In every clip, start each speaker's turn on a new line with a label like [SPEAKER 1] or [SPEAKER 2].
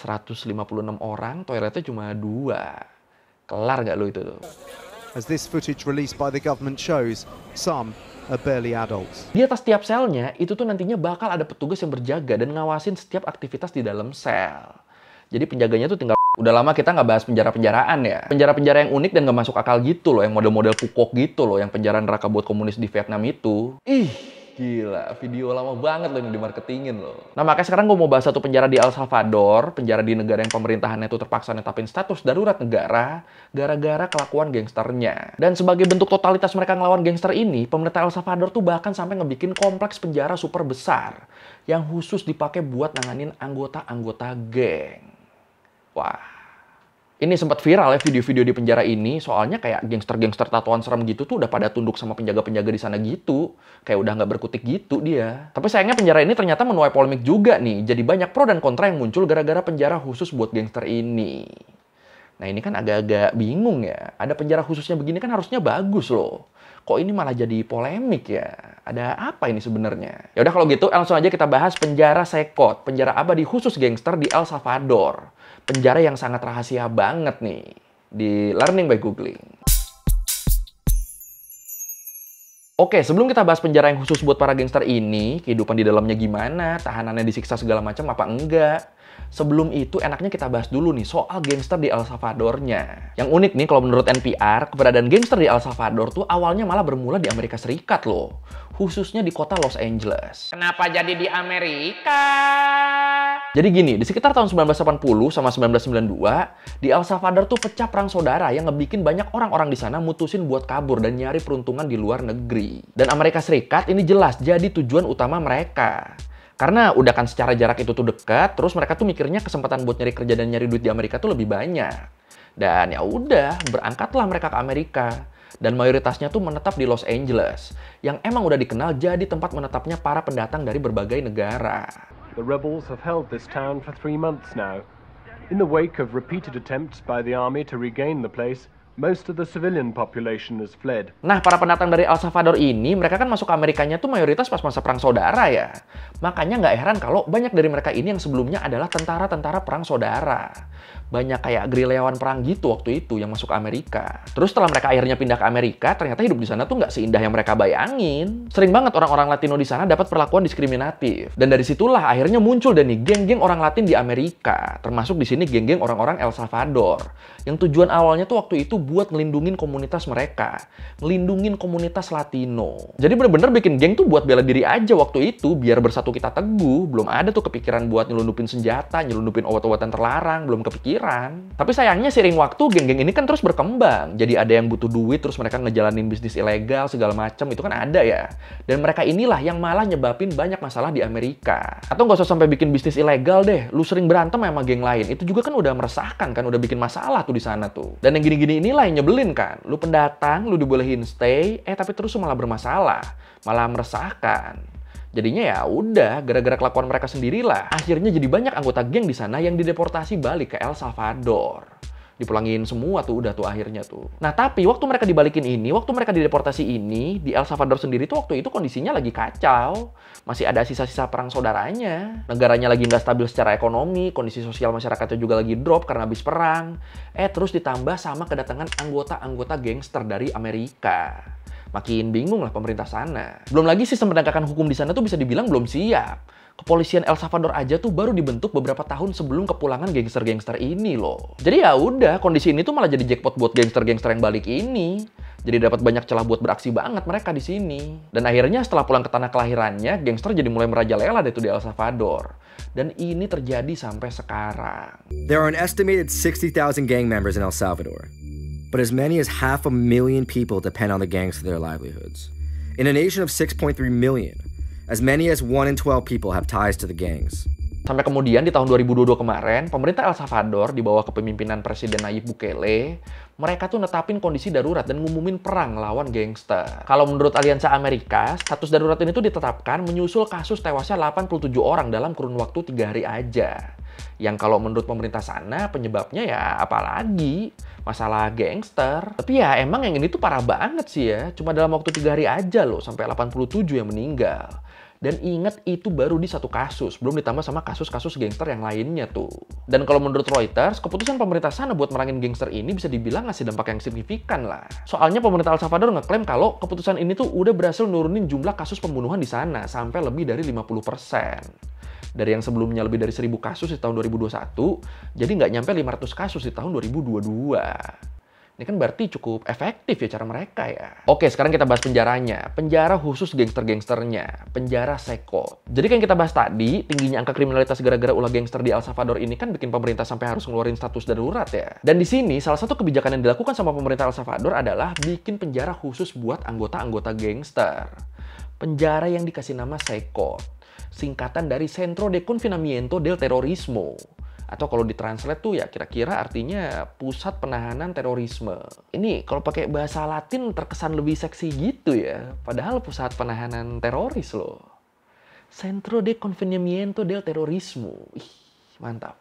[SPEAKER 1] 156 orang, toiletnya cuma dua. Kelar nggak lo itu tuh? As this footage released by the government shows, some are barely adults. Di atas setiap selnya, itu tuh nantinya bakal ada petugas yang berjaga dan ngawasin setiap aktivitas di dalam sel. Jadi penjaganya tuh tinggal Udah lama kita nggak bahas penjara-penjaraan ya. Penjara-penjara yang unik dan nggak masuk akal gitu loh. Yang model-model pukok gitu loh. Yang penjara neraka buat komunis di Vietnam itu. Ih, Gila, video lama banget loh ini dimarketingin loh. Nah makanya sekarang gue mau bahas satu penjara di El Salvador, penjara di negara yang pemerintahannya itu terpaksa netapin status darurat negara gara-gara kelakuan gangsternya. Dan sebagai bentuk totalitas mereka ngelawan gangster ini, pemerintah El Salvador tuh bahkan sampai ngebikin kompleks penjara super besar yang khusus dipakai buat nanganin anggota-anggota geng. Wah, ini sempat viral ya video-video di penjara ini soalnya kayak gangster-gangster tatoan serem gitu tuh udah pada tunduk sama penjaga-penjaga di sana gitu kayak udah nggak berkutik gitu dia tapi sayangnya penjara ini ternyata menuai polemik juga nih jadi banyak pro dan kontra yang muncul gara-gara penjara khusus buat gangster ini nah ini kan agak-agak bingung ya ada penjara khususnya begini kan harusnya bagus loh kok ini malah jadi polemik ya ada apa ini sebenarnya ya udah kalau gitu langsung aja kita bahas penjara sekot penjara abadi khusus gangster di El Salvador penjara yang sangat rahasia banget nih di Learning by Googling. Oke, sebelum kita bahas penjara yang khusus buat para gangster ini, kehidupan di dalamnya gimana, tahanannya disiksa segala macam apa enggak, Sebelum itu enaknya kita bahas dulu nih soal gangster di El Salvadornya. Yang unik nih kalau menurut NPR, keberadaan gangster di El Salvador tuh awalnya malah bermula di Amerika Serikat loh. Khususnya di kota Los Angeles. Kenapa jadi di Amerika? Jadi gini, di sekitar tahun 1980 sama 1992, di El Salvador tuh pecah perang saudara yang ngebikin banyak orang-orang di sana mutusin buat kabur dan nyari peruntungan di luar negeri. Dan Amerika Serikat ini jelas jadi tujuan utama mereka. Karena udah kan secara jarak itu tuh dekat, terus mereka tuh mikirnya kesempatan buat nyari kerja dan nyari duit di Amerika tuh lebih banyak. Dan ya udah, berangkatlah mereka ke Amerika dan mayoritasnya tuh menetap di Los Angeles, yang emang udah dikenal jadi tempat menetapnya para pendatang dari berbagai negara
[SPEAKER 2] the rebels have held this town for three months now.
[SPEAKER 1] In the wake of repeated attempts by the army to regain the place, Most of the civilian population has fled. Nah, para pendatang dari El Salvador ini, mereka kan masuk ke Amerikanya tuh mayoritas pas masa Perang Saudara ya. Makanya nggak heran kalau banyak dari mereka ini yang sebelumnya adalah tentara-tentara Perang Saudara banyak kayak gerilyawan perang gitu waktu itu yang masuk Amerika. Terus setelah mereka akhirnya pindah ke Amerika, ternyata hidup di sana tuh nggak seindah yang mereka bayangin. Sering banget orang-orang Latino di sana dapat perlakuan diskriminatif. Dan dari situlah akhirnya muncul dan nih geng-geng orang Latin di Amerika, termasuk di sini geng-geng orang-orang El Salvador. Yang tujuan awalnya tuh waktu itu buat ngelindungin komunitas mereka, ngelindungin komunitas Latino. Jadi bener-bener bikin geng tuh buat bela diri aja waktu itu, biar bersatu kita teguh. Belum ada tuh kepikiran buat nyelundupin senjata, nyelundupin obat-obatan terlarang, belum kepikiran kepikiran. Tapi sayangnya sering waktu geng-geng ini kan terus berkembang. Jadi ada yang butuh duit terus mereka ngejalanin bisnis ilegal segala macam itu kan ada ya. Dan mereka inilah yang malah nyebabin banyak masalah di Amerika. Atau nggak usah sampai bikin bisnis ilegal deh. Lu sering berantem sama geng lain. Itu juga kan udah meresahkan kan, udah bikin masalah tuh di sana tuh. Dan yang gini-gini inilah yang nyebelin kan. Lu pendatang, lu dibolehin stay, eh tapi terus malah bermasalah, malah meresahkan. Jadinya ya udah, gara-gara kelakuan mereka sendirilah. Akhirnya jadi banyak anggota geng di sana yang dideportasi balik ke El Salvador dipulangin semua tuh udah tuh akhirnya tuh. Nah tapi waktu mereka dibalikin ini, waktu mereka dideportasi ini di El Salvador sendiri tuh waktu itu kondisinya lagi kacau, masih ada sisa-sisa perang saudaranya, negaranya lagi nggak stabil secara ekonomi, kondisi sosial masyarakatnya juga lagi drop karena habis perang, eh terus ditambah sama kedatangan anggota-anggota gangster dari Amerika makin bingung lah pemerintah sana. Belum lagi sistem penegakan hukum di sana tuh bisa dibilang belum siap. Kepolisian El Salvador aja tuh baru dibentuk beberapa tahun sebelum kepulangan gangster-gangster ini loh. Jadi ya udah, kondisi ini tuh malah jadi jackpot buat gangster-gangster yang balik ini. Jadi dapat banyak celah buat beraksi banget mereka di sini. Dan akhirnya setelah pulang ke tanah kelahirannya, gangster jadi mulai merajalela deh tuh di El Salvador. Dan ini terjadi sampai sekarang. There are an estimated 60,000 gang members in El Salvador but as many as half a million people depend on the gangs for their livelihoods. In a nation of 6.3 million, as many as 1 in 12 people have ties to the gangs. Sampai kemudian di tahun 2022 kemarin, pemerintah El Salvador di bawah kepemimpinan Presiden Nayib Bukele, mereka tuh netapin kondisi darurat dan ngumumin perang lawan gangster. Kalau menurut Aliansi Amerika, status darurat ini tuh ditetapkan menyusul kasus tewasnya 87 orang dalam kurun waktu 3 hari aja. Yang kalau menurut pemerintah sana penyebabnya ya apalagi masalah gangster. Tapi ya emang yang ini tuh parah banget sih ya. Cuma dalam waktu tiga hari aja loh sampai 87 yang meninggal. Dan ingat itu baru di satu kasus, belum ditambah sama kasus-kasus gangster yang lainnya tuh. Dan kalau menurut Reuters, keputusan pemerintah sana buat merangin gangster ini bisa dibilang ngasih dampak yang signifikan lah. Soalnya pemerintah El Salvador ngeklaim kalau keputusan ini tuh udah berhasil nurunin jumlah kasus pembunuhan di sana sampai lebih dari 50% dari yang sebelumnya lebih dari 1000 kasus di tahun 2021 jadi nggak nyampe 500 kasus di tahun 2022. Ini kan berarti cukup efektif ya cara mereka ya. Oke, sekarang kita bahas penjaranya. Penjara khusus gangster-gangsternya. Penjara Seko. Jadi kan kita bahas tadi, tingginya angka kriminalitas gara-gara ulah gangster di El Salvador ini kan bikin pemerintah sampai harus ngeluarin status darurat ya. Dan di sini, salah satu kebijakan yang dilakukan sama pemerintah El Salvador adalah bikin penjara khusus buat anggota-anggota gangster. Penjara yang dikasih nama Seko singkatan dari Centro de Confinamiento del Terrorismo atau kalau ditranslate tuh ya kira-kira artinya pusat penahanan terorisme. Ini kalau pakai bahasa Latin terkesan lebih seksi gitu ya, padahal pusat penahanan teroris loh. Centro de Confinamiento del Terrorismo. Ih, mantap.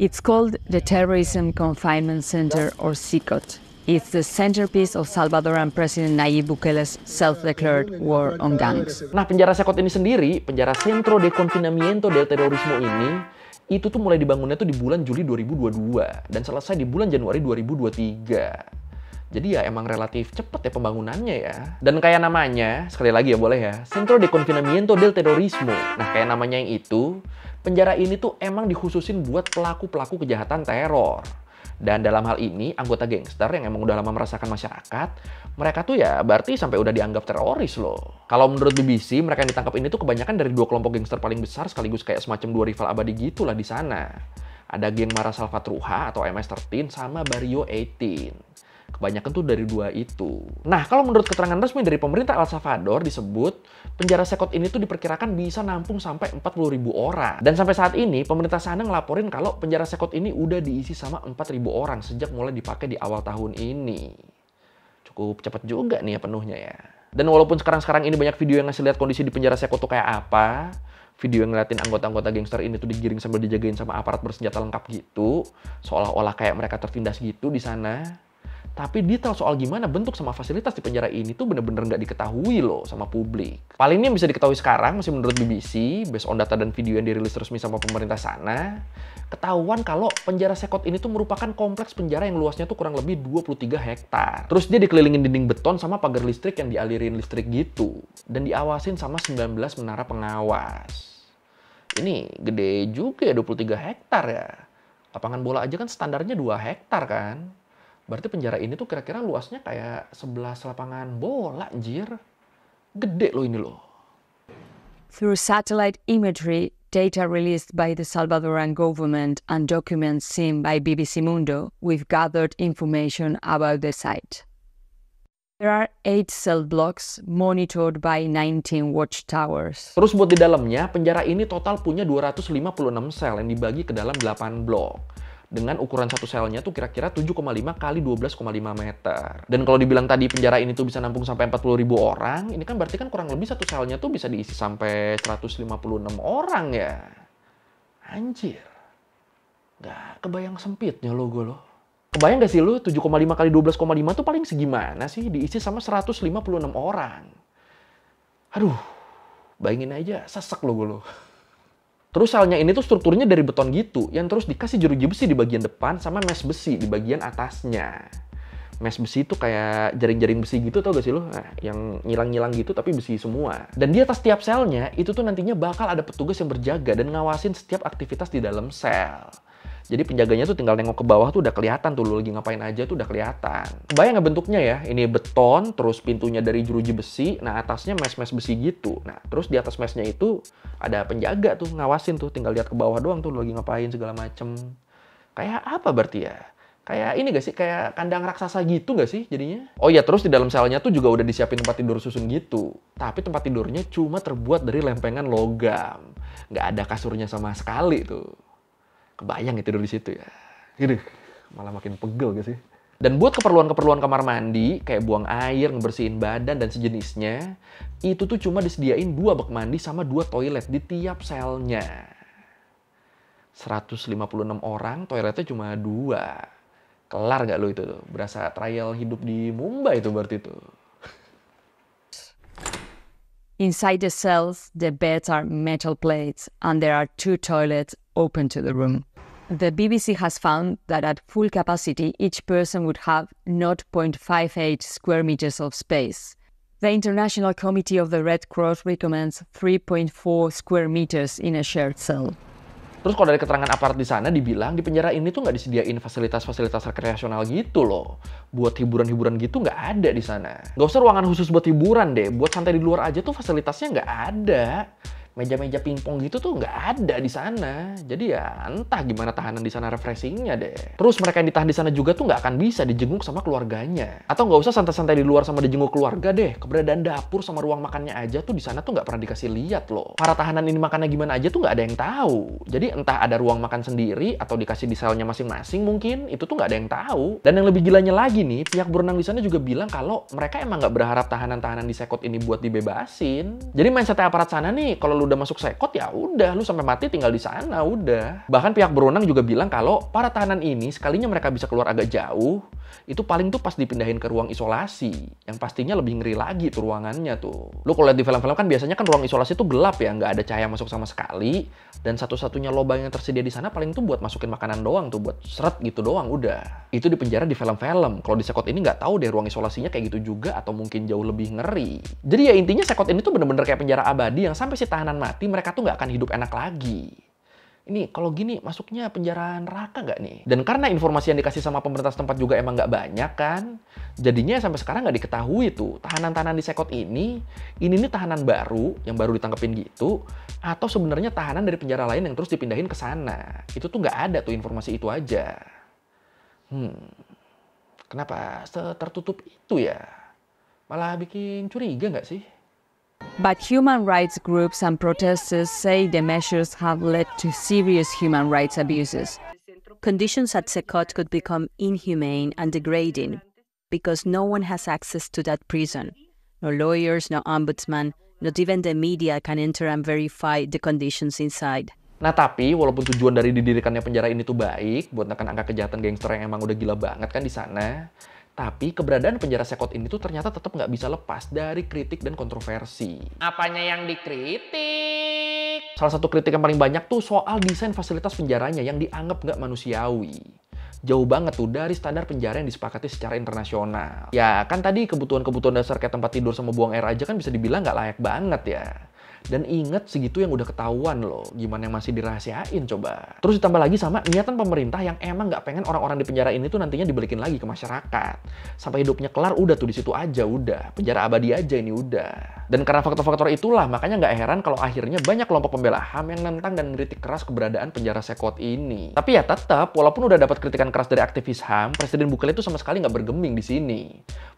[SPEAKER 2] It's called the Terrorism Confinement Center or CICOT. It's the centerpiece of Salvadoran President Nayib Bukele's self-declared war on gangs.
[SPEAKER 1] Nah, penjara Sekot ini sendiri, penjara Centro de Confinamiento del Terrorismo ini, itu tuh mulai dibangunnya tuh di bulan Juli 2022 dan selesai di bulan Januari 2023. Jadi ya emang relatif cepet ya pembangunannya ya. Dan kayak namanya, sekali lagi ya boleh ya, Centro de Confinamiento del Terrorismo. Nah kayak namanya yang itu, penjara ini tuh emang dikhususin buat pelaku-pelaku kejahatan teror. Dan dalam hal ini, anggota gangster yang emang udah lama merasakan masyarakat, mereka tuh ya berarti sampai udah dianggap teroris loh. Kalau menurut BBC, mereka yang ditangkap ini tuh kebanyakan dari dua kelompok gangster paling besar sekaligus kayak semacam dua rival abadi gitu lah di sana. Ada geng Mara Salvatruha atau MS-13 sama Barrio 18. Kebanyakan tuh dari dua itu. Nah, kalau menurut keterangan resmi dari pemerintah El Salvador disebut penjara sekot ini tuh diperkirakan bisa nampung sampai 40 ribu orang. Dan sampai saat ini pemerintah sana ngelaporin kalau penjara sekot ini udah diisi sama 4 ribu orang sejak mulai dipakai di awal tahun ini. Cukup cepet juga nih ya penuhnya ya. Dan walaupun sekarang-sekarang ini banyak video yang ngasih lihat kondisi di penjara sekot tuh kayak apa, video yang ngeliatin anggota-anggota gangster ini tuh digiring sambil dijagain sama aparat bersenjata lengkap gitu, seolah-olah kayak mereka tertindas gitu di sana. Tapi detail soal gimana bentuk sama fasilitas di penjara ini tuh bener-bener nggak diketahui loh sama publik. Paling ini yang bisa diketahui sekarang masih menurut BBC, based on data dan video yang dirilis resmi sama pemerintah sana, ketahuan kalau penjara Sekot ini tuh merupakan kompleks penjara yang luasnya tuh kurang lebih 23 hektar. Terus dia dikelilingin dinding beton sama pagar listrik yang dialirin listrik gitu. Dan diawasin sama 19 menara pengawas. Ini gede juga ya 23 hektar ya. Lapangan bola aja kan standarnya 2 hektar kan. Berarti penjara ini tuh kira-kira luasnya kayak 11 lapangan bola, anjir. Gede loh ini loh.
[SPEAKER 2] Through satellite imagery, data released by the Salvadoran government and documents seen by BBC Mundo, we've gathered information about the site. There are eight cell blocks monitored by 19
[SPEAKER 1] watchtowers. Terus buat di dalamnya, penjara ini total punya 256 sel yang dibagi ke dalam 8 blok dengan ukuran satu selnya tuh kira-kira 7,5 kali 12,5 meter. Dan kalau dibilang tadi penjara ini tuh bisa nampung sampai 40 ribu orang, ini kan berarti kan kurang lebih satu selnya tuh bisa diisi sampai 156 orang ya. Anjir. Gak kebayang sempitnya lo gue lo. Kebayang gak sih lu 7,5 kali 12,5 tuh paling segimana sih diisi sama 156 orang. Aduh, bayangin aja sesek lo gue lo. Terus selnya ini tuh strukturnya dari beton gitu, yang terus dikasih jeruji besi di bagian depan sama mesh besi di bagian atasnya. Mesh besi itu kayak jaring-jaring besi gitu tau gak sih lo? Nah, yang ngilang-ngilang gitu tapi besi semua. Dan di atas setiap selnya, itu tuh nantinya bakal ada petugas yang berjaga dan ngawasin setiap aktivitas di dalam sel. Jadi penjaganya tuh tinggal nengok ke bawah tuh udah kelihatan tuh lu lagi ngapain aja tuh udah kelihatan. Kebayang nggak bentuknya ya? Ini beton, terus pintunya dari jeruji besi, nah atasnya mes-mes besi gitu. Nah terus di atas mesnya itu ada penjaga tuh ngawasin tuh, tinggal lihat ke bawah doang tuh lu lagi ngapain segala macem. Kayak apa berarti ya? kayak ini gak sih kayak kandang raksasa gitu gak sih jadinya oh iya, terus di dalam selnya tuh juga udah disiapin tempat tidur susun gitu tapi tempat tidurnya cuma terbuat dari lempengan logam Gak ada kasurnya sama sekali tuh Kebayang ya tidur di situ ya. Gitu. Malah makin pegel gak sih? Dan buat keperluan-keperluan kamar mandi, kayak buang air, ngebersihin badan, dan sejenisnya, itu tuh cuma disediain dua bak mandi sama dua toilet di tiap selnya. 156 orang, toiletnya cuma dua. Kelar gak lo itu tuh? Berasa trial hidup di Mumbai itu berarti tuh.
[SPEAKER 2] Inside the cells, the beds are metal plates, and there are two toilets open to the room the BBC has found that at full capacity, each person would have 0.58 square meters of space. The International Committee of the Red Cross recommends 3.4 square meters in a shared cell. Terus kalau dari keterangan
[SPEAKER 1] aparat di sana dibilang di penjara ini tuh nggak disediain fasilitas-fasilitas rekreasional gitu loh. Buat hiburan-hiburan gitu nggak ada di sana. Nggak usah ruangan khusus buat hiburan deh. Buat santai di luar aja tuh fasilitasnya nggak ada meja-meja pingpong gitu tuh nggak ada di sana. Jadi ya entah gimana tahanan di sana refreshingnya deh. Terus mereka yang ditahan di sana juga tuh nggak akan bisa dijenguk sama keluarganya. Atau nggak usah santai-santai di luar sama dijenguk keluarga deh. Keberadaan dapur sama ruang makannya aja tuh di sana tuh nggak pernah dikasih lihat loh. Para tahanan ini makannya gimana aja tuh nggak ada yang tahu. Jadi entah ada ruang makan sendiri atau dikasih di selnya masing-masing mungkin itu tuh nggak ada yang tahu. Dan yang lebih gilanya lagi nih, pihak berenang di sana juga bilang kalau mereka emang nggak berharap tahanan-tahanan di sekot ini buat dibebasin. Jadi mindset aparat sana nih kalau lu udah masuk sekot ya udah lu sampai mati tinggal di sana udah. Bahkan pihak berwenang juga bilang kalau para tahanan ini sekalinya mereka bisa keluar agak jauh, itu paling tuh pas dipindahin ke ruang isolasi yang pastinya lebih ngeri lagi tuh ruangannya tuh lu kalau di film-film kan biasanya kan ruang isolasi tuh gelap ya nggak ada cahaya masuk sama sekali dan satu-satunya lubang yang tersedia di sana paling tuh buat masukin makanan doang tuh buat seret gitu doang udah itu di penjara di film-film kalau di sekot ini nggak tahu deh ruang isolasinya kayak gitu juga atau mungkin jauh lebih ngeri jadi ya intinya sekot ini tuh bener-bener kayak penjara abadi yang sampai si tahanan mati mereka tuh nggak akan hidup enak lagi ini kalau gini masuknya penjara neraka nggak nih? Dan karena informasi yang dikasih sama pemerintah setempat juga emang nggak banyak kan, jadinya sampai sekarang nggak diketahui tuh tahanan-tahanan di sekot ini, ini nih tahanan baru yang baru ditangkepin gitu, atau sebenarnya tahanan dari penjara lain yang terus dipindahin ke sana. Itu tuh nggak ada tuh informasi itu aja. Hmm, kenapa tertutup itu ya? Malah bikin curiga nggak sih?
[SPEAKER 2] But human rights groups and protesters say the measures have led to serious human rights abuses. Conditions at Sekot could become inhumane and degrading because no one has access to that prison. No lawyers, no ombudsman, not even the media can enter and verify the conditions inside. Nah tapi
[SPEAKER 1] walaupun tujuan dari didirikannya penjara ini tuh baik buat nekan angka kejahatan gangster yang emang udah gila banget kan di sana, Tapi keberadaan penjara sekot ini tuh ternyata tetap nggak bisa lepas dari kritik dan kontroversi. Apanya yang dikritik? Salah satu kritik yang paling banyak tuh soal desain fasilitas penjaranya yang dianggap nggak manusiawi. Jauh banget tuh dari standar penjara yang disepakati secara internasional. Ya kan tadi kebutuhan-kebutuhan dasar kayak tempat tidur sama buang air aja kan bisa dibilang nggak layak banget ya. Dan inget segitu yang udah ketahuan loh. Gimana yang masih dirahasiain coba. Terus ditambah lagi sama niatan pemerintah yang emang nggak pengen orang-orang di penjara ini tuh nantinya dibalikin lagi ke masyarakat. Sampai hidupnya kelar udah tuh di situ aja udah. Penjara abadi aja ini udah. Dan karena faktor-faktor itulah makanya nggak heran kalau akhirnya banyak kelompok pembela HAM yang nentang dan kritik keras keberadaan penjara sekot ini. Tapi ya tetap, walaupun udah dapat kritikan keras dari aktivis HAM, Presiden Bukele itu sama sekali nggak bergeming di sini.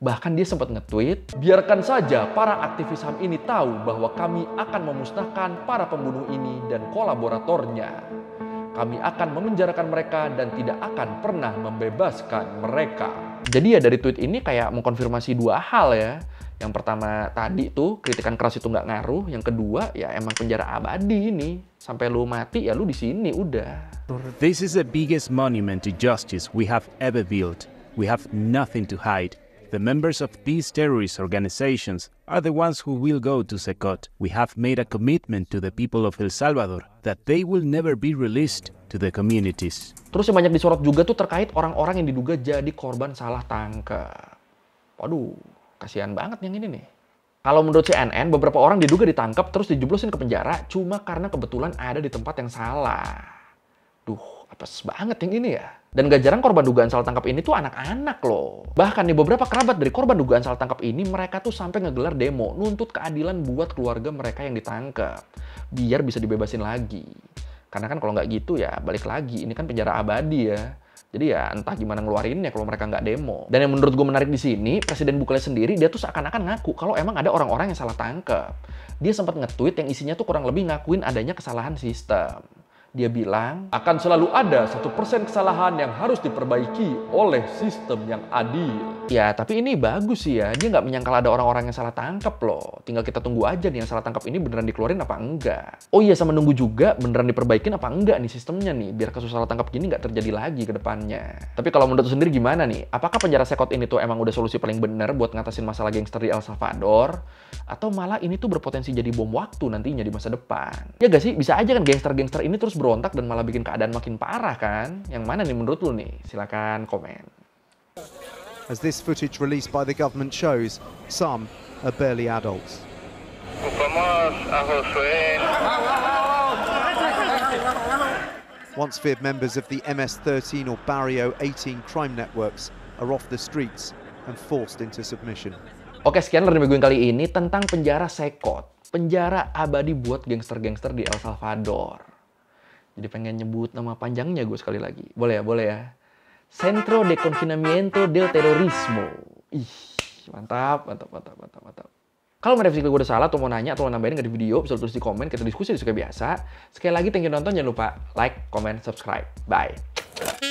[SPEAKER 1] Bahkan dia sempat nge-tweet, biarkan saja para aktivis HAM ini tahu bahwa kami akan akan memusnahkan para pembunuh ini dan kolaboratornya. Kami akan memenjarakan mereka dan tidak akan pernah membebaskan mereka. Jadi ya dari tweet ini kayak mengkonfirmasi dua hal ya. Yang pertama tadi tuh kritikan keras itu nggak ngaruh. Yang kedua ya emang penjara abadi ini. Sampai lu mati ya lu di sini udah.
[SPEAKER 2] This is the biggest monument to justice we have ever built. We have nothing to hide. The members of these terrorist organizations are the ones who will go to SECOT. We have made a commitment to the people of El Salvador that they will never be released to
[SPEAKER 1] the communities. Terus yang banyak disorot juga tuh terkait orang-orang yang diduga jadi korban salah tangkap. Waduh, kasihan banget yang ini nih. Kalau menurut CNN, beberapa orang diduga ditangkap terus dijeblosin ke penjara cuma karena kebetulan ada di tempat yang salah. Duh, apes banget yang ini ya. Dan gak jarang korban dugaan salah tangkap ini tuh anak-anak loh. Bahkan nih beberapa kerabat dari korban dugaan salah tangkap ini mereka tuh sampai ngegelar demo nuntut keadilan buat keluarga mereka yang ditangkap biar bisa dibebasin lagi. Karena kan kalau nggak gitu ya balik lagi ini kan penjara abadi ya. Jadi ya entah gimana ngeluarin ya kalau mereka nggak demo. Dan yang menurut gue menarik di sini, Presiden Bukele sendiri dia tuh seakan-akan ngaku kalau emang ada orang-orang yang salah tangkap. Dia sempat nge-tweet yang isinya tuh kurang lebih ngakuin adanya kesalahan sistem. Dia bilang, akan selalu ada satu persen kesalahan yang harus diperbaiki oleh sistem yang adil. Ya, tapi ini bagus sih ya. Dia nggak menyangkal ada orang-orang yang salah tangkap loh. Tinggal kita tunggu aja nih yang salah tangkap ini beneran dikeluarin apa enggak. Oh iya, sama nunggu juga beneran diperbaikin apa enggak nih sistemnya nih. Biar kasus salah tangkap gini nggak terjadi lagi ke depannya. Tapi kalau menurut sendiri gimana nih? Apakah penjara sekot ini tuh emang udah solusi paling bener buat ngatasin masalah gangster di El Salvador? Atau malah ini tuh berpotensi jadi bom waktu nantinya di masa depan? Ya gak sih? Bisa aja kan gangster-gangster ini terus berontak dan malah bikin keadaan makin parah kan? Yang mana nih menurut lu nih? Silakan komen. As this footage released by the government shows, some are barely adults. Once feared members of the MS-13 or Barrio 18 crime networks are off the streets and forced into submission. Oke, sekian dari gue kali ini tentang penjara Sekot, penjara abadi buat gangster-gangster di El Salvador. Jadi pengen nyebut nama panjangnya gue sekali lagi. Boleh ya, boleh ya. Centro de Confinamiento del Terrorismo. Ih, mantap, mantap, mantap, mantap, mantap. Kalau sih gue udah salah atau mau nanya atau mau nambahin nggak di video, bisa tulis di komen, kita diskusi suka biasa. Sekali lagi thank you nonton, jangan lupa like, comment, subscribe. Bye.